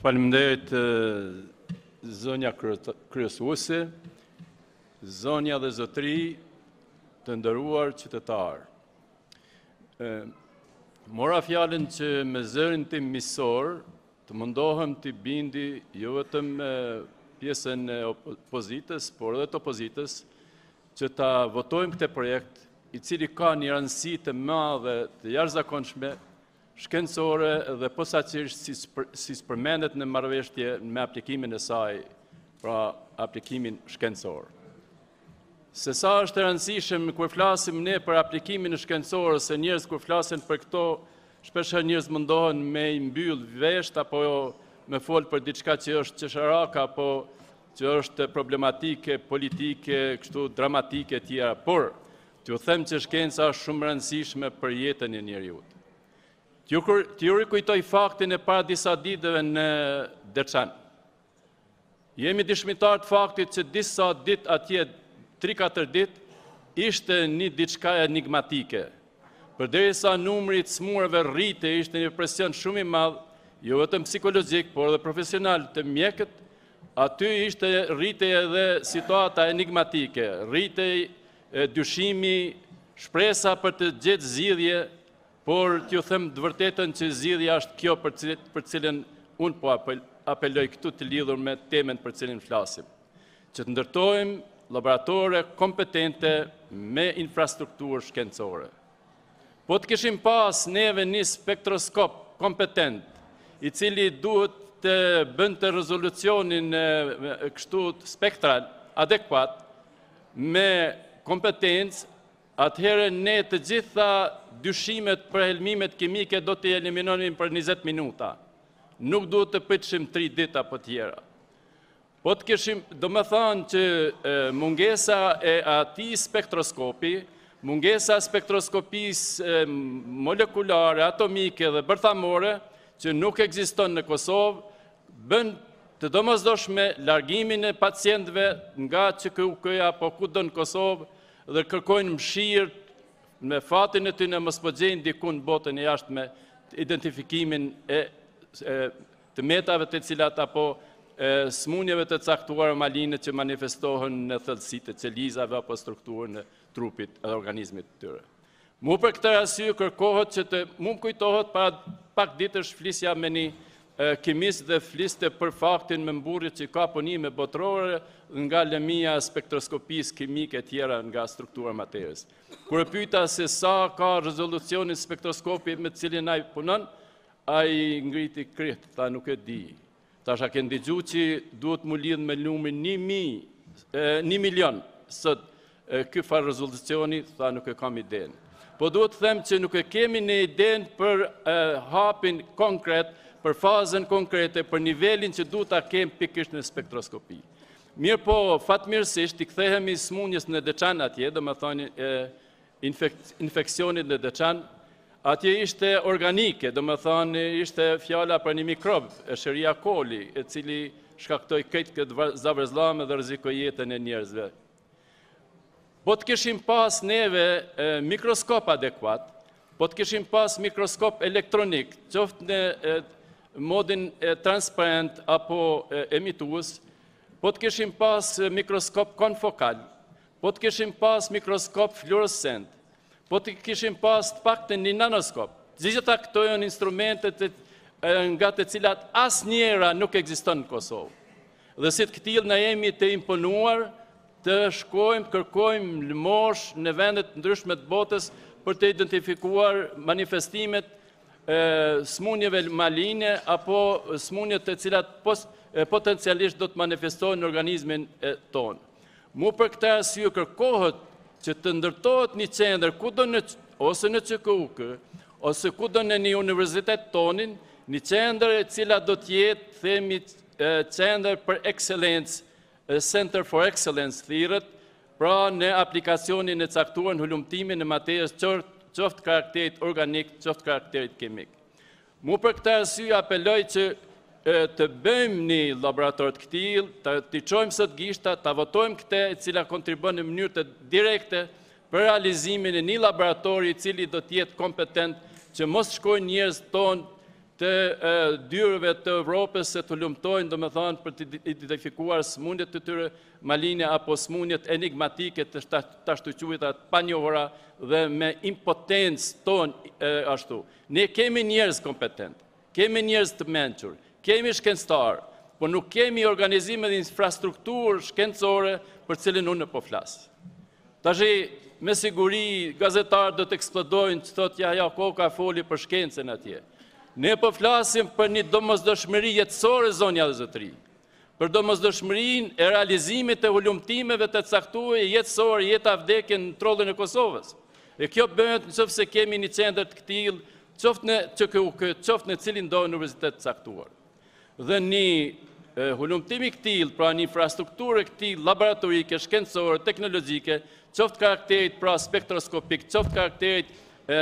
Falimderit zonja kryesuese, zonja dhe zotri të ndëruar qytetarë. Mora fjallin që me zërin tim misor të mundohëm të bindi jo vetëm pjesën e opozitës, por edhe të opozitës, që ta votojmë këte projekt i cili ka një rëndësi të madhe të jarëzakonshme shkencore dhe posa qërështë si së përmendet në marveshtje me aplikimin e saj, pra aplikimin shkencore. Se sa është të rëndësishëm kërë flasim ne për aplikimin shkencore, se njërës kërë flasim për këto, shpeshe njërës mundohen me imbyllë vesht, apo jo me folë për diçka që është qësharaka, apo që është problematike, politike, kështu dramatike tjera, por të ju them që shkenca shumë rëndësishme për jetën e njëriutë. Të ju kujtoj faktin e para disa ditëve në Derçan. Jemi dishmitarë të faktit që disa ditë atje, 3-4 ditë, ishte një diçka enigmatike. Për deri sa numrit smurëve rrite, ishte një presion shumë i madhë, jo vetëm psikologjik, por dhe profesional të mjekët, aty ishte rrite edhe situata enigmatike, rrite dyshimi, shpresa për të gjithë zidhje, por të ju them dëvërtetën që zidhja është kjo për cilin unë po apeloj këtu të lidhur me temen për cilin flasim, që të ndërtojmë laboratore kompetente me infrastrukturë shkencore. Po të kishim pas neve një spektroskop kompetent, i cili duhet të bënd të rezolucionin kështu spektral adekuat me kompetencë atëherë ne të gjitha dyshimet për helmimet kemike do të eliminonim për 20 minuta. Nuk duhet të pëtëshim 3 dita për tjera. Po të këshim, do me thanë që mungesa e ati spektroskopi, mungesa spektroskopis molekulare, atomike dhe bërthamore, që nuk eksiston në Kosovë, bënd të do me largimin e pacientve nga që këja po në Kosovë, dhe kërkojnë mshirë me fatin e ty në mëspëgjenë po dikun botën e jashtë me identifikimin e të metave të cilat apo smunjeve të caktuarë malinë që manifestohen në thëllësit e qelizave apo strukturën e trupit e organizmit të tyre. Mu për këtë rasyë kërkohet që të mund kujtohët kujtohet pak ditë është flisja me një kimis dhe fliste për faktin me mburi që ka punime me botrore nga lëmija spektroskopis kimike tjera nga struktura materës. Kërë pyta se sa ka rezolucionin spektroskopi me cilin a i punën, a i ngriti kretë, ta nuk e di. Ta shak e ndigju që duhet mu lidhë me lumi një milion sëtë këtë farë rezolucioni, ta nuk e kam i denë. Po duhet të them që nuk e kemi në iden për hapin konkret për fazën konkrete, për nivelin që du të kemë pikisht në spektroskopi. Mirë po, fatë mirësisht, i kthehemi smunjës në deçan atje, dhe më thoni infekcionit në deçan, atje ishte organike, dhe më thoni ishte fjala për një mikrob, e shëria koli, e cili shkaktoj këtë këtë zavrëzlame dhe rëzikojetën e njerëzve. Po të kishim pas neve mikroskop adekuat, po të kishim pas mikroskop elektronik, qoftë në modin transparent apo emituës, po të këshim pas mikroskop konfokal, po të këshim pas mikroskop fluorescent, po të këshim pas të pak të një nanoskop. Zizëta këtojën instrumentet nga të cilat as njera nuk eksiston në Kosovë. Dhe si të këtil në jemi të imponuar, të shkojmë, kërkojmë lëmosh në vendet ndryshmet botës për të identifikuar manifestimet smunjeve maline apo smunje të cilat potencialisht do të manifestohen në organizmin tonë. Mu për këta si ju kërkohët që të ndërtohet një cender ose në QKUK ose ku do në një universitet tonin, një cender e cila do tjetë, themi, cender për excellence, center for excellence, thirët, pra në aplikacionin e caktuar në hullumtimin e materjes qërë qoftë karakterit organik, qoftë karakterit kemik. Mu për këta rësia apeloj që të bëjmë një laborator të këtil, të të qojmë sëtë gishta, të votojmë këte e cila kontribën në mënyrë të direkte për realizimin e një laboratori i cili do tjetë kompetent që mos shkojnë njërës tonë të dyrëve të Evropës se të lumtojnë, do me thonë, për të identifikuar smundjet të tyre malinja apo smundjet enigmatike të shtuquitat pa njohora dhe me impotencë tonë ashtu. Ne kemi njerës kompetent, kemi njerës të menqur, kemi shkenstarë, por nuk kemi organizime dhe infrastrukturë shkencore për cilin unë në po flasë. Ta shi, me siguri, gazetarë dhe të eksplodojnë që thotë, ja, ja, ko ka foli për shkencën atje. Ne përflasim po për një domës dëshmëri jetësore zonja dhe zëtri, për domës e realizimit e hullumtimeve të caktuar jetësore jetë avdekin në trollin e Kosovës. E kjo bëndë në qëfë se kemi një cender të këtil, qëfë në cilin dojë në universitet të caktuar. Dhe një hullumtimi këtil, pra një infrastrukturë këtil, laboratorike, shkendësore, teknologike, qëfë karakterit pra spektroskopik, qëfë karakterit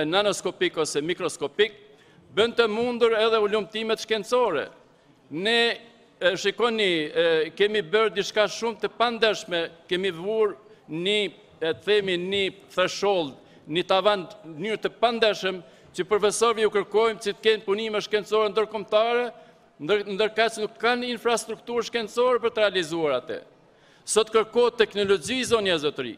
nanoskopik ose mikroskopik, bënd të mundur edhe ullumtimet shkencore. Ne shikoni, kemi bërë dishka shumë të pandeshme, kemi vërë një të themi një thresholdë, një të avandë të pandeshëm, që përvesorve ju kërkojmë që të kënë punime shkencore ndërkomtare, ndërka që nuk kanë infrastrukturë shkencore për të realizuar atë. Sot kërkojë teknologi zonë një zëtëri.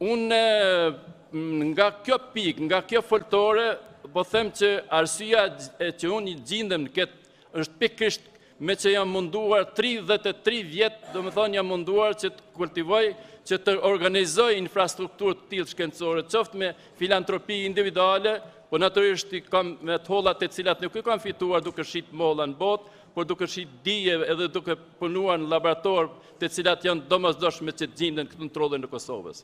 Unë nga kjo pik, nga kjo fëltore, po them që arsia e që unë i gjindëm në këtë është pikrisht me që jam munduar 33 vjetë, do më thonë jam munduar që të kultivoj, që të organizoj infrastrukturët të tjilë shkencore, qoftë me filantropi individuale, po naturisht i kam me të holat të cilat nuk i kam fituar duke shqit mola në botë, por duke shqit dije edhe duke punuar në laboratorë të cilat janë do dosh me që të gjindën këtë në trodhe në Kosovës.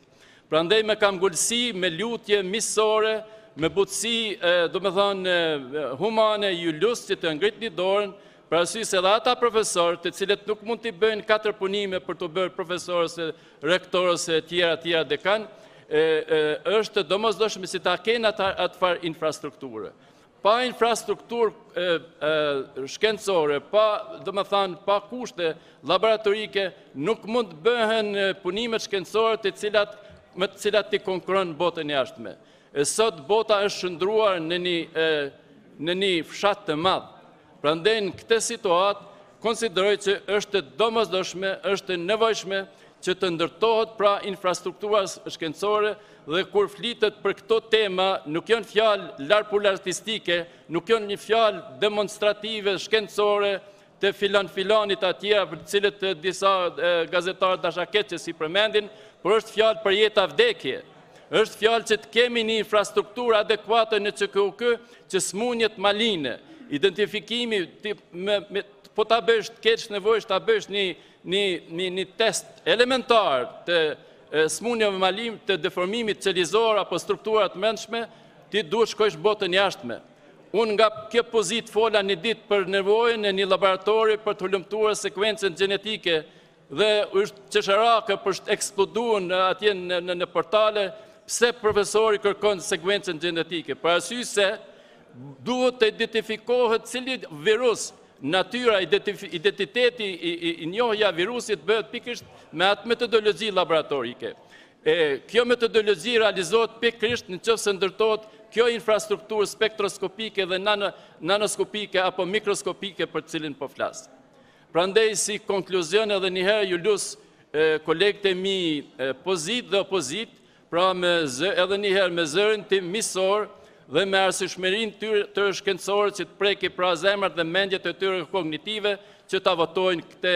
Pra ndej me kam gullësi, me lutje, misore, me butësi, do me thënë, humane, ju që të ngrit një dorën, pra si se dhe ata profesor të cilët nuk mund të bëjnë katër punime për të bërë profesorës, rektorës, tjera, tjera, dekan, është do mos dëshme si ta kena atë farë infrastrukturë. Pa infrastrukturë shkencore, pa, do me thënë, pa kushte laboratorike, nuk mund të bëhen punime shkencore të cilat, me të cilat konkuron botën jashtë ashtëme. E sot bota është shëndruar në një fshat të madhë. Pra ndenë këte situatë, konsideroj që është domës dëshme, është nevojshme që të ndërtohet pra infrastrukturas shkencore dhe kur flitet për këto tema, nuk jënë fjalë larpull artistike, nuk jënë një fjalë demonstrative shkencore të filan filanit atjera për cilët disa gazetarët dashaket që si përmendin, për është fjalë për jetë avdekje është fjalë që të kemi një infrastrukturë adekuatë në QKUK që smunjet maline, identifikimi, po të abesht, keqë nevojsh të abesht një test elementar të smunjet malin, të deformimit qelizor apo strukturat mëndshme, ti duhet shkojsh botën jashtme. Unë nga kjo pozit fola një dit për nevojën e një laboratori për të lëmtuar sekvencën genetike dhe është qesharakë për shtë eksploduën atjen në portale se profesori kërkon sekvencen genetike, për asy se duhet të identifikohet cili virus, natyra, identiteti njohja virusit bëhet pikrisht me atë metodologi laboratorike. Kjo metodologi realizohet pikrisht në qësë ndërtojt kjo infrastrukturë spektroskopike dhe nanoskopike apo mikroskopike për cilin po flasë. Pra si konkluzion edhe njëherë ju lusë kolekte mi pozit dhe opozit, pra edhe njëherë me zërin tim misor dhe me arsishmerin të shkencorë që të preki pra zemrat dhe mendjet të tyre kognitive që të avotojnë këte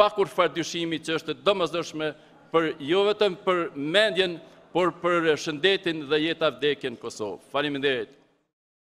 pakur fardyshimi që është dëmëzdëshme për jo vetëm për mendjen, por për shëndetin dhe jetë avdekjen Kosovë. Falim ndërët.